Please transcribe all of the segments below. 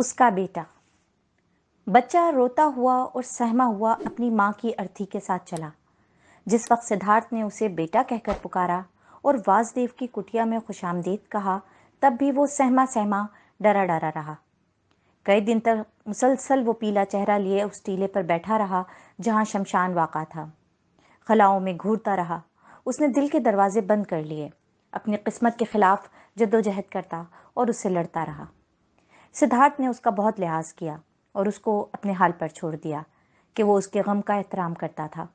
उसका बेटा बच्चा रोता हुआ और सहमा हुआ अपनी माँ की अर्थी के साथ चला जिस वक्त सिद्धार्थ ने उसे बेटा कहकर पुकारा और वासदेव की कुटिया में खुशामदीद कहा तब भी वो सहमा सहमा डरा डरा रहा कई दिन तक मुसलसल वो पीला चेहरा लिए उस टीले पर बैठा रहा जहाँ शमशान वाक़ा था खलाओं में घूरता रहा उसने दिल के दरवाजे बंद कर लिए अपनी किस्मत के ख़िलाफ़ जद्दोजहद करता और उससे लड़ता रहा सिद्धार्थ ने उसका बहुत लिहाज किया और उसको अपने हाल पर छोड़ दिया कि वो उसके गम का एहतराम करता था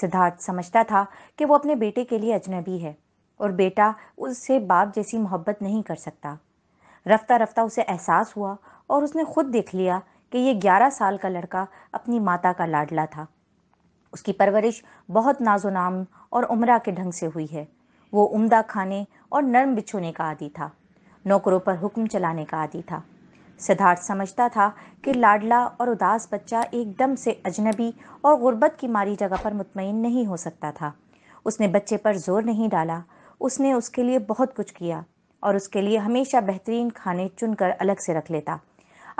सिद्धार्थ समझता था कि वो अपने बेटे के लिए अजनबी है और बेटा उससे बाप जैसी मोहब्बत नहीं कर सकता रफ्ता रफ्ता उसे एहसास हुआ और उसने खुद देख लिया कि ये ग्यारह साल का लड़का अपनी माता का लाडला था उसकी परवरिश बहुत नाजो नाम और उम्र के ढंग से हुई है वो उम्दा खाने और नरम बिछोने का आदि था नौकरों पर हुक्म चलाने का आदि था सिद्धार्थ समझता था कि लाडला और उदास बच्चा एकदम से अजनबी और गुर्बत की मारी जगह पर मुतमिन नहीं हो सकता था उसने बच्चे पर जोर नहीं डाला उसने उसके लिए बहुत कुछ किया और उसके लिए हमेशा बेहतरीन खाने चुनकर अलग से रख लेता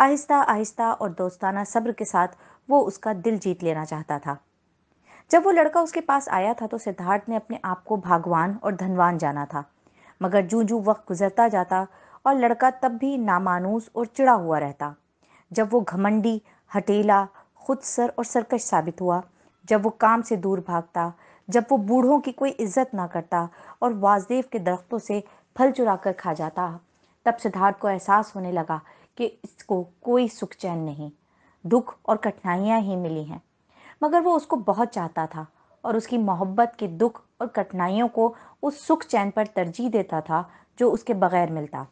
आहिस्ता आहिस्ता और दोस्ताना सब्र के साथ वो उसका दिल जीत लेना चाहता था जब वो लड़का उसके पास आया था तो सिद्धार्थ ने अपने आप को भागवान और धनवान जाना था मगर जूं जूं वक्त गुजरता जाता और लड़का तब भी नामानूस और चिड़ा हुआ रहता जब वो घमंडी हटेला खुद सर और सरकश साबित हुआ जब वो काम से दूर भागता जब वो बूढ़ों की कोई इज्जत ना करता और वाजदेव के दरख्तों से फल चुरा कर खा जाता तब सिद्धार्थ को एहसास होने लगा कि इसको कोई सुख चैन नहीं दुख और कठिनाइयाँ ही मिली हैं मगर वो उसको बहुत चाहता था और उसकी मोहब्बत के दुख और कठिनाइयों को उस सुख चैन पर तरजीह देता था जो उसके बगैर मिलता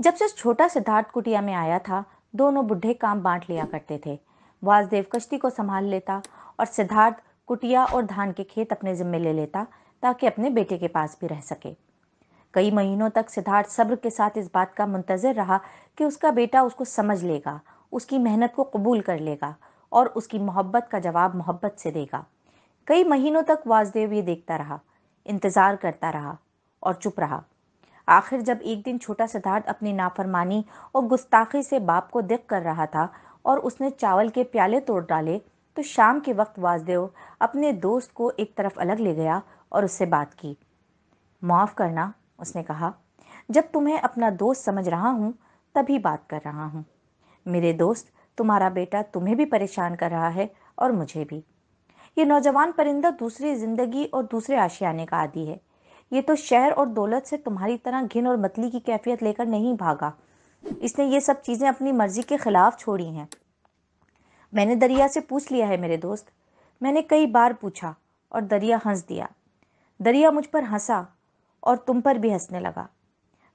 जब से छोटा सिद्धार्थ कुटिया में आया था दोनों बुढ़े काम बांट लिया करते थे वासदेव कश्ती को संभाल लेता और सिद्धार्थ कुटिया और धान के खेत अपने जिम्मे ले लेता ताकि अपने बेटे के पास भी रह सके कई महीनों तक सिद्धार्थ सब्र के साथ इस बात का मुंतजर रहा कि उसका बेटा उसको समझ लेगा उसकी मेहनत को कबूल कर लेगा और उसकी मोहब्बत का जवाब मोहब्बत से देगा कई महीनों तक वासदेव ये देखता रहा इंतज़ार करता रहा और चुप रहा आखिर जब एक दिन छोटा सिद्धार्थ अपनी नाफरमानी और गुस्ताखी से बाप को दिख कर रहा था और उसने चावल के प्याले तोड़ डाले तो शाम के वक्त वासदेव अपने दोस्त को एक तरफ अलग ले गया और उससे बात की माफ़ करना उसने कहा जब तुम्हें अपना दोस्त समझ रहा हूँ तभी बात कर रहा हूँ मेरे दोस्त तुम्हारा बेटा तुम्हें भी परेशान कर रहा है और मुझे भी ये नौजवान परिंदा दूसरी ज़िंदगी और दूसरे आशियाने का आदि है ये तो शहर और दौलत से तुम्हारी तरह घिन और मतली की कैफियत लेकर नहीं भागा इसने ये सब चीज़ें अपनी मर्जी के ख़िलाफ़ छोड़ी हैं मैंने दरिया से पूछ लिया है मेरे दोस्त मैंने कई बार पूछा और दरिया हंस दिया दरिया मुझ पर हंसा और तुम पर भी हंसने लगा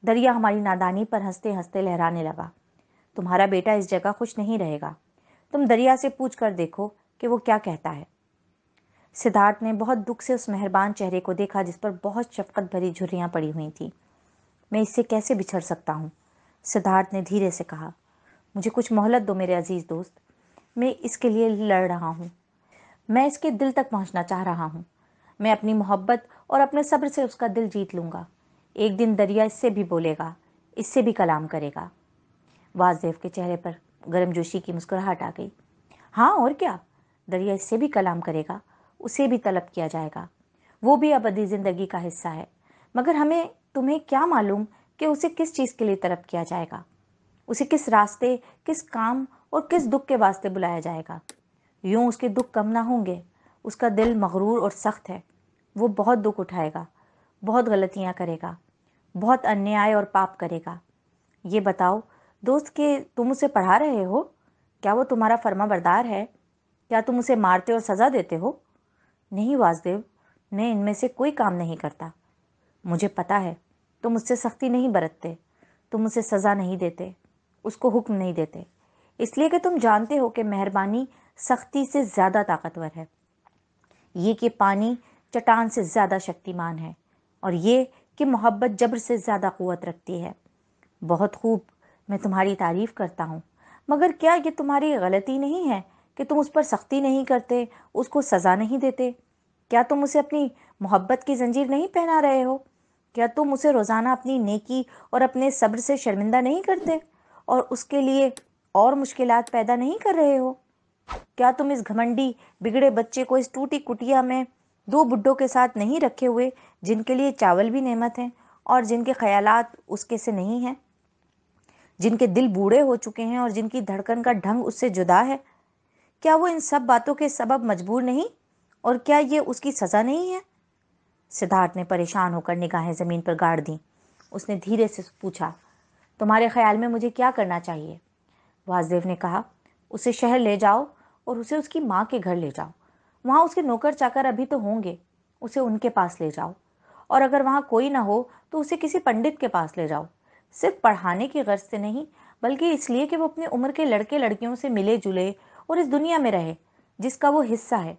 दरिया हमारी नादानी पर हंसते हंसते लहराने लगा तुम्हारा बेटा इस जगह खुश नहीं रहेगा तुम दरिया से पूछ कर देखो कि वो क्या कहता है सिद्धार्थ ने बहुत दुख से उस मेहरबान चेहरे को देखा जिस पर बहुत शफकत भरी झुर्रियाँ पड़ी हुई थीं मैं इससे कैसे बिछड़ सकता हूँ सिद्धार्थ ने धीरे से कहा मुझे कुछ मोहलत दो मेरे अजीज़ दोस्त मैं इसके लिए लड़ रहा हूँ मैं इसके दिल तक पहुँचना चाह रहा हूँ मैं अपनी मोहब्बत और अपने सब्र से उसका दिल जीत लूँगा एक दिन दरिया इससे भी बोलेगा इससे भी कलाम करेगा वाजदेव के चेहरे पर गर्मजोशी की मुस्कुराहट आ गई हाँ और क्या दरिया इससे भी कलाम करेगा उसे भी तलब किया जाएगा वो भी अबदी ज़िंदगी का हिस्सा है मगर हमें तुम्हें क्या मालूम कि उसे किस चीज़ के लिए तलब किया जाएगा उसे किस रास्ते किस काम और किस दुख के वास्ते बुलाया जाएगा यूँ उसके दुख कम ना होंगे उसका दिल मगरूर और सख्त है वो बहुत दुख उठाएगा बहुत गलतियाँ करेगा बहुत अन्याय और पाप करेगा ये बताओ दोस्त कि तुम उसे पढ़ा रहे हो क्या वो तुम्हारा फर्मा बरदार है क्या तुम उसे मारते और सज़ा देते हो नहीं वासुदेव मैं इनमें से कोई काम नहीं करता मुझे पता है तुम मुझसे सख्ती नहीं बरतते तुम उसे सज़ा नहीं देते उसको हुक्म नहीं देते इसलिए कि तुम जानते हो कि मेहरबानी सख्ती से ज़्यादा ताकतवर है ये कि पानी चट्टान से ज़्यादा शक्तिमान है और ये कि मोहब्बत जबर से ज़्यादा क़वत रखती है बहुत खूब मैं तुम्हारी तारीफ़ करता हूँ मगर क्या ये तुम्हारी गलती नहीं है कि तुम उस पर सख्ती नहीं करते उसको सज़ा नहीं देते क्या तुम उसे अपनी मोहब्बत की जंजीर नहीं पहना रहे हो क्या तुम उसे रोज़ाना अपनी नेकी और अपने सब्र से शर्मिंदा नहीं करते और उसके लिए और मुश्किल पैदा नहीं कर रहे हो क्या तुम इस घमंडी बिगड़े बच्चे को इस टूटी कुटिया में दो बुढ़ों के साथ नहीं रखे हुए जिनके लिए चावल भी नेमत हैं और जिनके ख्यालात उसके से नहीं हैं जिनके दिल बूढ़े हो चुके हैं और जिनकी धड़कन का ढंग उससे जुदा है क्या वो इन सब बातों के सबब मजबूर नहीं और क्या ये उसकी सज़ा नहीं है सिद्धार्थ ने परेशान होकर निगाहें ज़मीन पर गाड़ दी उसने धीरे से पूछा तुम्हारे ख्याल में मुझे क्या करना चाहिए वासदेव ने कहा उसे शहर ले जाओ और उसे उसकी माँ के घर ले जाओ वहाँ उसके नौकर चाकर अभी तो होंगे उसे उनके पास ले जाओ और अगर वहाँ कोई ना हो तो उसे किसी पंडित के पास ले जाओ सिर्फ पढ़ाने की गर्ज से नहीं बल्कि इसलिए कि वो अपनी उम्र के लड़के लड़कियों से मिले जुले और इस दुनिया में रहे जिसका वो हिस्सा है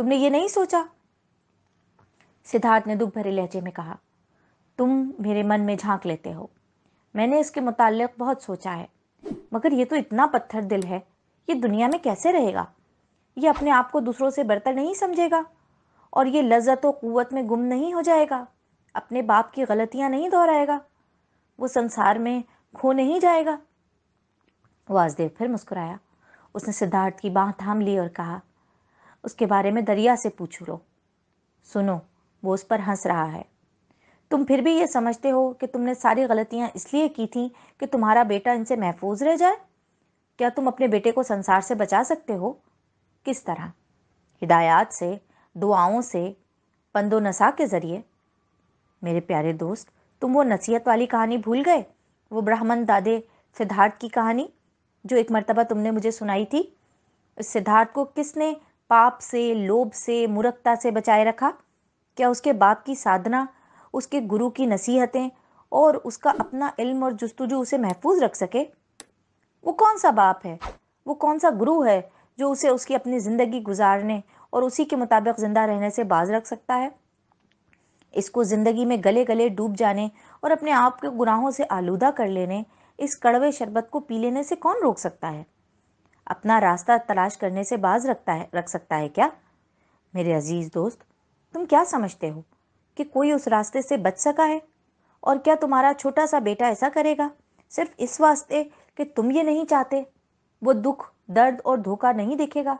तुमने ये नहीं सोचा सिद्धार्थ ने दुख भरे लहजे में कहा तुम मेरे मन में झांक लेते हो मैंने इसके मुतालिक बहुत सोचा है मगर ये तो इतना पत्थर दिल है ये दुनिया में कैसे रहेगा ये अपने आप को दूसरों से बेहतर नहीं समझेगा और ये लज्जत और क़वत में गुम नहीं हो जाएगा अपने बाप की गलतियां नहीं दोहराएगा वो संसार में खो नहीं जाएगा वासदेव फिर मुस्कुराया उसने सिद्धार्थ की बाह थाम ली और कहा उसके बारे में दरिया से पूछ लो सुनो वो उस पर हंस रहा है तुम फिर भी ये समझते हो कि तुमने सारी गलतियाँ इसलिए की थी कि तुम्हारा बेटा इनसे महफूज रह जाए क्या तुम अपने बेटे को संसार से बचा सकते हो किस तरह हिदायत से दुआओं से पंदो नसा के ज़रिए मेरे प्यारे दोस्त तुम वो नसीहत वाली कहानी भूल गए वो ब्राह्मण दादे सिद्धार्थ की कहानी जो एक मर्तबा तुमने मुझे सुनाई थी सिद्धार्थ को किसने पाप से लोभ से मूर्खता से बचाए रखा क्या उसके बाप की साधना उसके गुरु की नसीहतें और उसका अपना इल्म और जस्तुजू उसे महफूज रख सके वो कौन सा बाप है वो कौन सा गुरु है जो उसे उसकी अपनी ज़िंदगी गुजारने और उसी के मुताबिक ज़िंदा रहने से बाज रख सकता है इसको ज़िंदगी में गले गले डूब जाने और अपने आप के गुनाहों से आलूदा कर लेने इस कड़वे शरबत को पी लेने से कौन रोक सकता है अपना रास्ता तलाश करने से बाज रखता है रख सकता है क्या मेरे अजीज़ दोस्त तुम क्या समझते हो कि कोई उस रास्ते से बच सका है और क्या तुम्हारा छोटा सा बेटा ऐसा करेगा सिर्फ इस वास्ते कि तुम ये नहीं चाहते वो दुख दर्द और धोखा नहीं देखेगा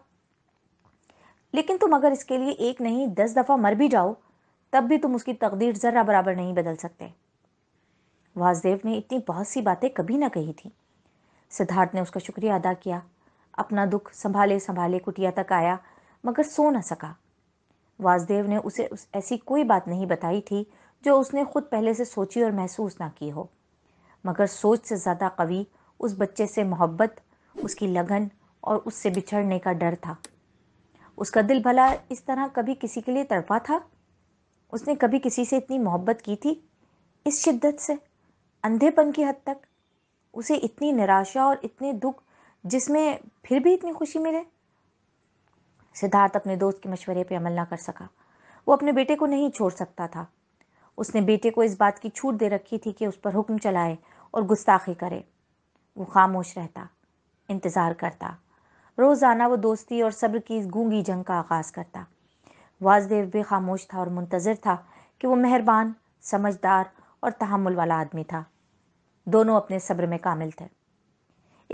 लेकिन तुम अगर इसके लिए एक नहीं दस दफ़ा मर भी जाओ तब भी तुम उसकी तकदीर ज़रा बराबर नहीं बदल सकते वासदेव ने इतनी बहुत सी बातें कभी ना कही थी सिद्धार्थ ने उसका शुक्रिया अदा किया अपना दुख संभाले संभाले कुटिया तक आया मगर सो न सका वासदेव ने उसे उस ऐसी कोई बात नहीं बताई थी जो उसने खुद पहले से सोची और महसूस ना की हो मगर सोच से ज़्यादा कवि उस बच्चे से मोहब्बत उसकी लगन और उससे बिछड़ने का डर था उसका दिल भला इस तरह कभी किसी के लिए तड़पा था उसने कभी किसी से इतनी मोहब्बत की थी इस शिद्दत से अंधेपन की हद तक उसे इतनी निराशा और इतने दुख जिसमें फिर भी इतनी खुशी मिले सिद्धार्थ अपने दोस्त के मशवरे पर अमल ना कर सका वो अपने बेटे को नहीं छोड़ सकता था उसने बेटे को इस बात की छूट दे रखी थी कि उस पर हुक्म चलाए और गुस्ताखी करे वो खामोश रहता इंतज़ार करता रोज़ाना वो दोस्ती और सब्र की इस गूंगी जंग का आगाज़ करता वाजदेव भी खामोश था और मुंतज़र था कि वो मेहरबान समझदार और तहमुल वाला आदमी था दोनों अपने सब्र में कामिल थे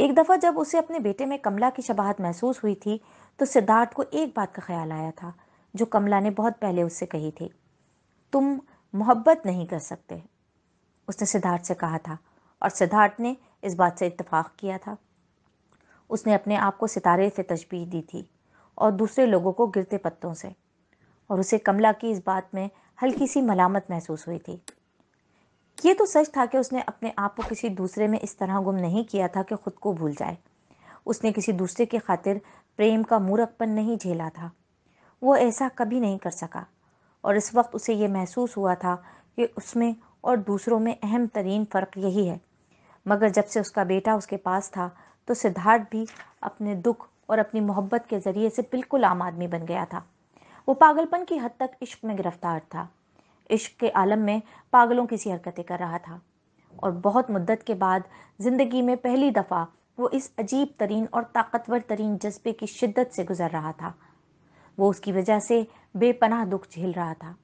एक दफ़ा जब उसे अपने बेटे में कमला की शबाहत महसूस हुई थी तो सिद्धार्थ को एक बात का ख्याल आया था जो कमला ने बहुत पहले उससे कही थी तुम मोहब्बत नहीं कर सकते उसने सिद्धार्थ से कहा था और सिद्धार्थ ने इस बात से इतफाक किया था उसने अपने आप को सितारे से तशबी दी थी और दूसरे लोगों को गिरते पत्तों से और उसे कमला की इस बात में हल्की सी मलामत महसूस हुई थी ये तो सच था कि उसने अपने आप को किसी दूसरे में इस तरह गुम नहीं किया था कि खुद को भूल जाए उसने किसी दूसरे की खातिर प्रेम का मूर्खपन नहीं झेला था वो ऐसा कभी नहीं कर सका और इस वक्त उसे ये महसूस हुआ था कि उसमें और दूसरों में अहम तरीन फ़र्क यही है मगर जब से उसका बेटा उसके पास था तो सिद्धार्थ भी अपने दुख और अपनी मोहब्बत के ज़रिए से बिल्कुल आम आदमी बन गया था वो पागलपन की हद तक इश्क में गिरफ्तार था इश्क के आलम में पागलों की सी हरकतें कर रहा था और बहुत मुद्दत के बाद ज़िंदगी में पहली दफ़ा वो इस अजीब तरीन और ताकतवर तरीन जज्बे की शिद्दत से गुज़र रहा था वो उसकी वजह से बेपनाह दुख झेल रहा था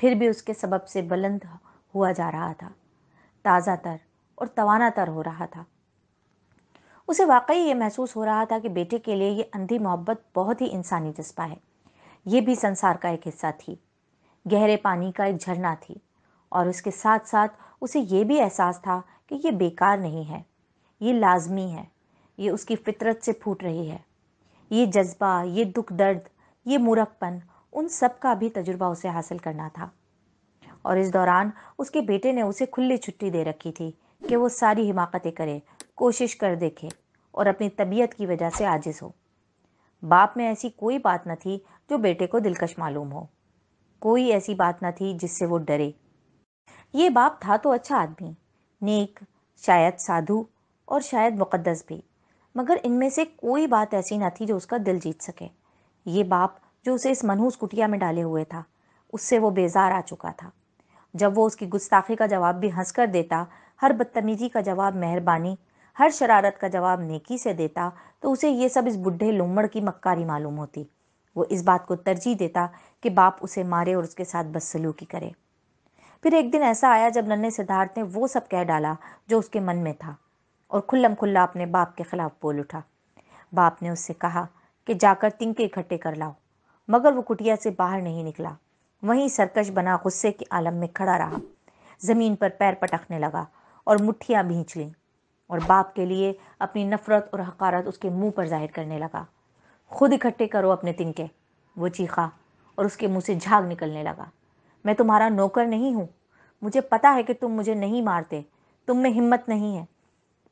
फिर भी उसके सबब से बुलंद हुआ जा रहा था ताज़ा तर और तवाना तर हो रहा था उसे वाकई ये महसूस हो रहा था कि बेटे के लिए ये अंधी मोहब्बत बहुत ही इंसानी जज्बा है ये भी संसार का एक हिस्सा थी गहरे पानी का एक झरना थी और उसके साथ साथ उसे ये भी एहसास था कि ये बेकार नहीं है ये लाजमी है ये उसकी फितरत से फूट रही है ये जज्बा ये दुख दर्द ये मूरखपन उन सब का भी तजुर्बा उसे हासिल करना था और इस दौरान उसके बेटे ने उसे खुली छुट्टी दे रखी थी कि वो सारी हिमाकतें करे कोशिश कर देखे और अपनी तबीयत की वजह से आजिज़ हो बाप में ऐसी कोई बात न थी जो बेटे को दिलकश मालूम हो कोई ऐसी बात ना थी जिससे वो डरे ये बाप था तो अच्छा आदमी नेक शायद साधु और शायद मुकद्दस भी मगर इनमें से कोई बात ऐसी ना थी जो उसका दिल जीत सके ये बाप जो उसे इस मनहूस कुटिया में डाले हुए था उससे वो बेजार आ चुका था जब वो उसकी गुस्ताखी का जवाब भी हंस कर देता हर बदतमीजी का जवाब मेहरबानी हर शरारत का जवाब नेकी से देता तो उसे ये सब इस बुढ़े लोमड़ की मक्कारी मालूम होती वो इस बात को तरजीह देता कि बाप उसे मारे और उसके साथ बदसलूकी करे फिर एक दिन ऐसा आया जब नन्हे सिद्धार्थ ने वो सब कह डाला जो उसके मन में था और खुल्लम खुल्ला अपने बाप के खिलाफ बोल उठा बाप ने उससे कहा कि जाकर तिंके इकट्ठे कर लाओ मगर वो कुटिया से बाहर नहीं निकला वहीं सरकश बना गुस्से के आलम में खड़ा रहा ज़मीन पर पैर पटकने लगा और मुठ्ठियाँ भींच लीं और बाप के लिए अपनी नफ़रत और हकारत उसके मुंह पर जाहिर करने लगा खुद इकट्ठे करो अपने तिनके वो चीखा और उसके मुंह से झाग निकलने लगा मैं तुम्हारा नौकर नहीं हूँ मुझे पता है कि तुम मुझे नहीं मारते तुम में हिम्मत नहीं है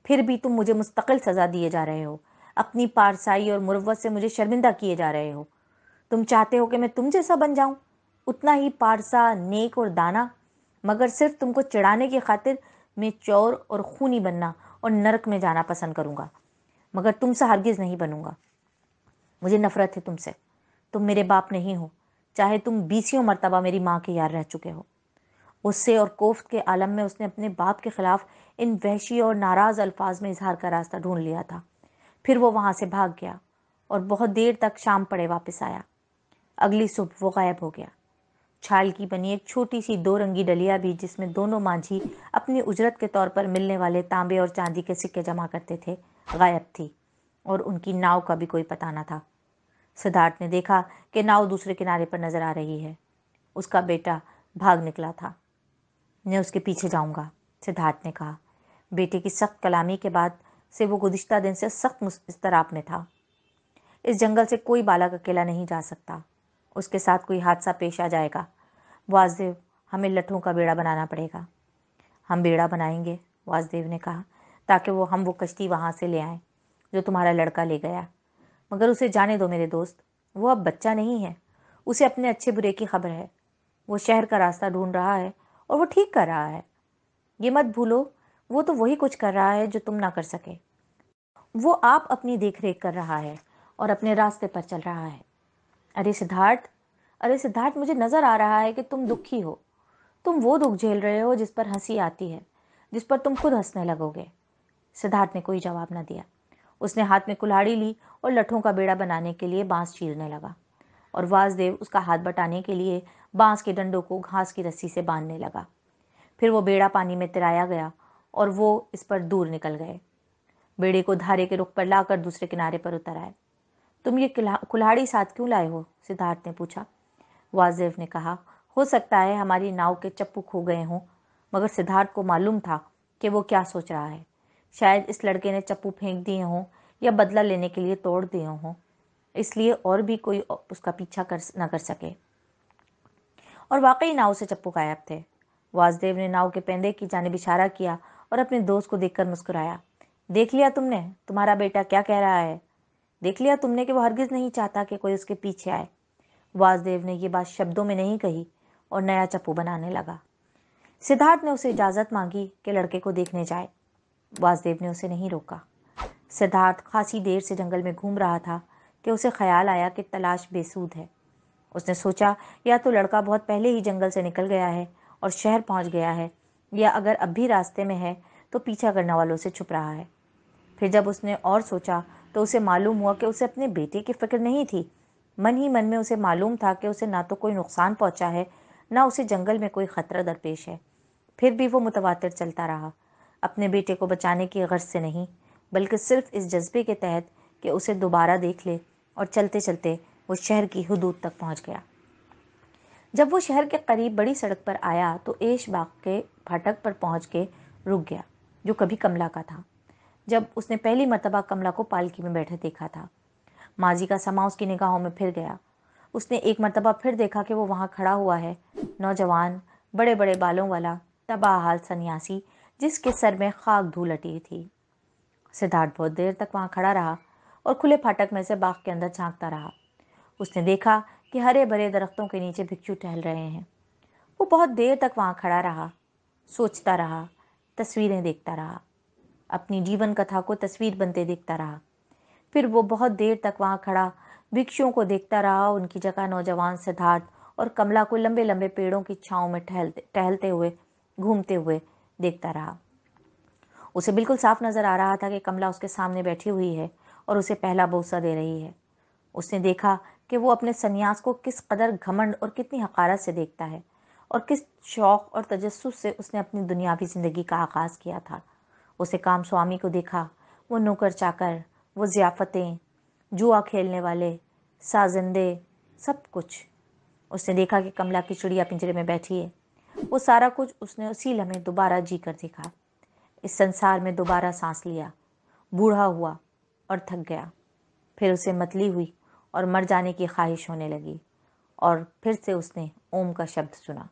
फिर भी तुम मुझे मुस्तकिल सज़ा दिए जा रहे हो अपनी पारसाई और मुरवत से मुझे शर्मिंदा किए जा रहे हो तुम चाहते हो कि मैं तुम जैसा बन जाऊं उतना ही पारसा नेक और दाना मगर सिर्फ तुमको चिढ़ाने की खातिर मैं चोर और खूनी बनना और नरक में जाना पसंद करूंगा मगर तुमसे हरगिज़ नहीं बनूंगा मुझे नफरत है तुमसे तुम मेरे बाप नहीं हो चाहे तुम बीसियों मरतबा मेरी माँ के यार रह चुके हो उससे और कोफ्त के आलम में उसने अपने बाप के ख़िलाफ़ इन वहशी और नाराज़ अल्फाज में इजहार का रास्ता ढूंढ लिया था फिर वो वहां से भाग गया और बहुत देर तक शाम पड़े वापस आया अगली सुबह वो गायब हो गया छाल की बनी एक छोटी सी दो रंगी डलिया भी जिसमें दोनों मांझी अपनी उजरत के तौर पर मिलने वाले तांबे और चांदी के सिक्के जमा करते थे गायब थी और उनकी नाव का भी कोई पता ना था सिद्धार्थ ने देखा कि नाव दूसरे किनारे पर नजर आ रही है उसका बेटा भाग निकला था मैं उसके पीछे जाऊंगा सिद्धार्थ ने कहा बेटे की सख्त कलामी के बाद से वो गुज्तर दिन से सख्त इसतराब में था इस जंगल से कोई बालक अकेला नहीं जा सकता उसके साथ कोई हादसा पेश आ जाएगा वासदेव हमें लट्ठों का बेड़ा बनाना पड़ेगा हम बेड़ा बनाएंगे वासदेव ने कहा ताकि वो हम वो कश्ती वहाँ से ले आएँ जो तुम्हारा लड़का ले गया मगर उसे जाने दो मेरे दोस्त वो अब बच्चा नहीं है उसे अपने अच्छे बुरे की खबर है वो शहर का रास्ता ढूंढ रहा है और वो ठीक कर रहा है ये मत भूलो वो तो वही कुछ कर रहा है जो तुम ना कर सके वो आप अपनी देख रेख कर रहा है और अपने रास्ते पर चल रहा है अरे सिद्धार्थ अरे सिद्धार्थ मुझे नज़र आ रहा है कि तुम दुखी हो तुम वो दुख झेल रहे हो जिस पर हंसी आती है जिस पर तुम खुद हंसने लगोगे सिद्धार्थ ने कोई जवाब ना दिया उसने हाथ में कुल्हाड़ी ली और लठों का बेड़ा बनाने के लिए बांस चीरने लगा और वासदेव उसका हाथ बटाने के लिए बांस के डंडों को घास की रस्सी से बांधने लगा फिर वो बेड़ा पानी में तिराया गया और वो इस पर दूर निकल गए बेड़े को धारे के रुख पर लाकर दूसरे किनारे पर उतर आए तुम ये कुल्हाड़ी साथ क्यों लाए हो सिद्धार्थ ने पूछा वासदेव ने कहा हो सकता है हमारी नाव के चप्पू खो गए हों मगर सिद्धार्थ को मालूम था कि वो क्या सोच रहा है शायद इस लड़के ने चप्पू फेंक दिए हों या बदला लेने के लिए तोड़ दिए हों इसलिए और भी कोई उसका पीछा कर ना कर सके और वाकई नाव से चप्पू गायब थे वासदेव ने नाव के पेंदे की जानब इशारा किया और अपने दोस्त को देखकर मुस्कुराया देख लिया तुमने तुम्हारा बेटा क्या कह रहा है देख लिया तुमने कि वो हरगिज नहीं चाहता कि कोई उसके पीछे आए वासदेव ने ये बात शब्दों में नहीं कही और नया चप्पू बनाने लगा सिद्धार्थ ने उसे इजाज़त मांगी कि लड़के को देखने जाए वासदेव ने उसे नहीं रोका सिद्धार्थ खासी देर से जंगल में घूम रहा था कि उसे ख्याल आया कि तलाश बेसूद है उसने सोचा या तो लड़का बहुत पहले ही जंगल से निकल गया है और शहर पहुंच गया है या अगर अब भी रास्ते में है तो पीछा करने वालों से छुप रहा है फिर जब उसने और सोचा तो उसे मालूम हुआ कि उसे अपने बेटे की फिक्र नहीं थी मन ही मन में उसे मालूम था कि उसे ना तो कोई नुकसान पहुंचा है ना उसे जंगल में कोई ख़तरा दरपेश है फिर भी वो मुतवा चलता रहा अपने बेटे को बचाने की गर्ज से नहीं बल्कि सिर्फ इस जज्बे के तहत कि उसे दोबारा देख ले और चलते चलते वो शहर की हदूद तक पहुंच गया जब वो शहर के करीब बड़ी सड़क पर आया तो ऐश बाग के फाटक पर पहुंच के रुक गया जो कभी कमला का था जब उसने पहली मरतबा कमला को पालकी में बैठे देखा था माजी का समा उसकी निगाहों में फिर गया उसने एक मरतबा फिर देखा कि वो वहाँ खड़ा हुआ है नौजवान बड़े बड़े बालों वाला तबाह हाल सन्यासी जिसके सर में खाक धूल अटी थी सिद्धार्थ बहुत देर तक वहाँ खड़ा रहा और खुले फाटक में से बाग के अंदर झांकता रहा उसने देखा कि हरे भरे दरख्तों के नीचे भिक्षु टहल रहे हैं वो बहुत देर तक वहाँ खड़ा रहा सोचता रहा तस्वीरें देखता रहा अपनी जीवन कथा को तस्वीर बनते देखता रहा फिर वो बहुत देर तक वहाँ खड़ा भिक्षुओं को देखता रहा उनकी जगह नौजवान सिद्धार्थ और कमला को लंबे लंबे पेड़ों की छाँव में टहलते टहलते हुए घूमते हुए देखता रहा उसे बिल्कुल साफ नजर आ रहा था कि कमला उसके सामने बैठी हुई है और उसे पहला बोसा दे रही है उसने देखा कि वो अपने संन्यास को किस कदर घमंड और कितनी हकारत से देखता है और किस शौक़ और तजस्स से उसने अपनी दुनियावी ज़िंदगी का आगाज़ किया था उसे काम स्वामी को देखा वो नौकर चाकर वो ज़ियाफ़तें जुआ खेलने वाले साजिंदे सब कुछ उसने देखा कि कमला की चिड़िया पिंजरे में बैठी है वो सारा कुछ उसने उसी लम्हे दोबारा जी कर देखा इस संसार में दोबारा सांस लिया बूढ़ा हुआ और थक गया फिर उसे मतली हुई और मर जाने की ख्वाहिश होने लगी और फिर से उसने ओम का शब्द सुना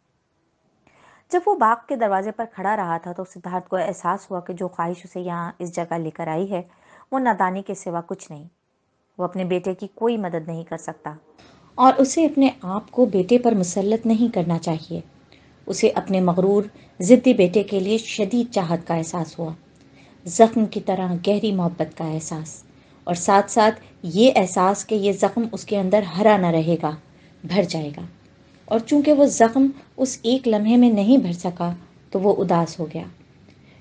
जब वो बाग के दरवाजे पर खड़ा रहा था तो सिद्धार्थ को एहसास हुआ कि जो ख्वाहिश उसे यहाँ इस जगह लेकर आई है वो नादानी के सिवा कुछ नहीं वो अपने बेटे की कोई मदद नहीं कर सकता और उसे अपने आप को बेटे पर मुसलत नहीं करना चाहिए उसे अपने मगरूर ज़िद्दी बेटे के लिए शदीद चाहत का एहसास हुआ ज़ख्म की तरह गहरी मोहब्बत का एहसास और साथ साथ ये एहसास कि ये ज़ख्म उसके अंदर हरा ना रहेगा भर जाएगा और चूंकि वो ज़ख्म उस एक लम्हे में नहीं भर सका तो वो उदास हो गया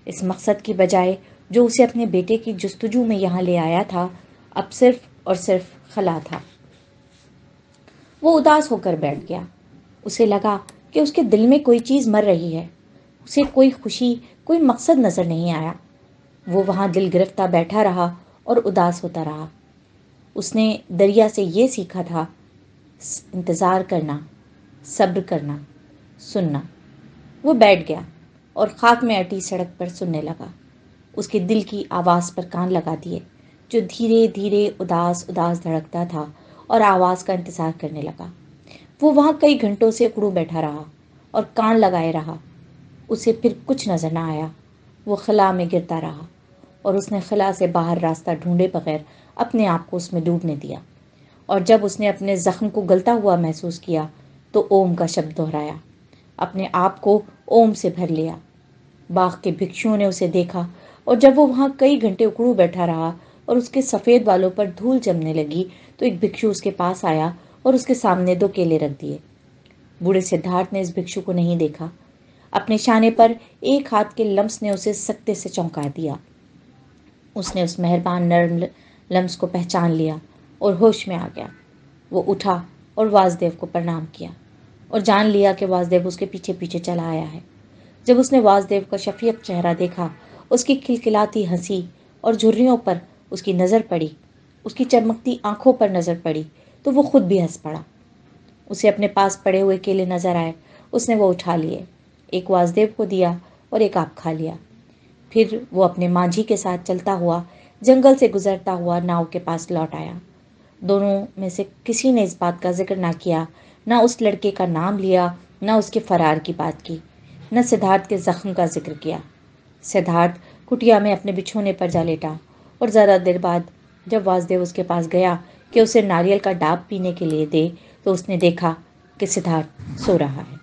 इस मकसद की बजाय जो उसे अपने बेटे की जस्तजू में यहाँ ले आया था अब सिर्फ और सिर्फ खला था वो उदास होकर बैठ गया उसे लगा कि उसके दिल में कोई चीज़ मर रही है उसे कोई खुशी कोई मकसद नज़र नहीं आया वो वहाँ दिल गिरफ्ता बैठा रहा और उदास होता रहा उसने दरिया से ये सीखा था इंतज़ार करना सब्र करना सुनना वो बैठ गया और खाक में अटी सड़क पर सुनने लगा उसके दिल की आवाज़ पर कान लगा दिए जो धीरे धीरे उदास उदास धड़कता था और आवाज़ का इंतज़ार करने लगा वो वहाँ कई घंटों से अकड़ू बैठा रहा और कान लगाए रहा उसे फिर कुछ नज़र ना आया वो खला में गिरता रहा और उसने खला से बाहर रास्ता ढूंढे बगैर अपने आप को उसमें डूबने दिया और जब उसने अपने ज़ख्म को गलता हुआ महसूस किया तो ओम का शब्द दोहराया अपने आप को ओम से भर लिया बाघ के भिक्षुओं ने उसे देखा और जब वो वहाँ कई घंटे उकड़ू बैठा रहा और उसके सफ़ेद बालों पर धूल जमने लगी तो एक भिक्षु उसके पास आया और उसके सामने दो केले रख दिए बूढ़े सिद्धार्थ ने इस भिक्षु को नहीं देखा अपने शाने पर एक हाथ के लम्स ने उसे सत्ते से चौंका दिया उसने उस मेहरबान नर्म लम्स को पहचान लिया और होश में आ गया वो उठा और वासदेव को प्रणाम किया और जान लिया कि वासदेव उसके पीछे पीछे चला आया है जब उसने वासदेव का शफीक चेहरा देखा उसकी खिलखिलाती हंसी और झुर्रियों पर उसकी नज़र पड़ी उसकी चमकती आंखों पर नज़र पड़ी तो वो खुद भी हंस पड़ा उसे अपने पास पड़े हुए केले नजर आए उसने वो उठा लिए एक वासदेव को दिया और एक आप खा लिया फिर वो अपने मांझी के साथ चलता हुआ जंगल से गुजरता हुआ नाव के पास लौट आया दोनों में से किसी ने इस बात का जिक्र ना किया ना उस लड़के का नाम लिया ना उसके फरार की बात की न सिद्धार्थ के जख्म का जिक्र किया सिद्धार्थ कुटिया में अपने बिछोने पर जा लेटा और ज़्यादा देर बाद जब वासदेव उसके पास गया कि उसे नारियल का डाब पीने के लिए दे तो उसने देखा कि सिद्धार्थ सो रहा है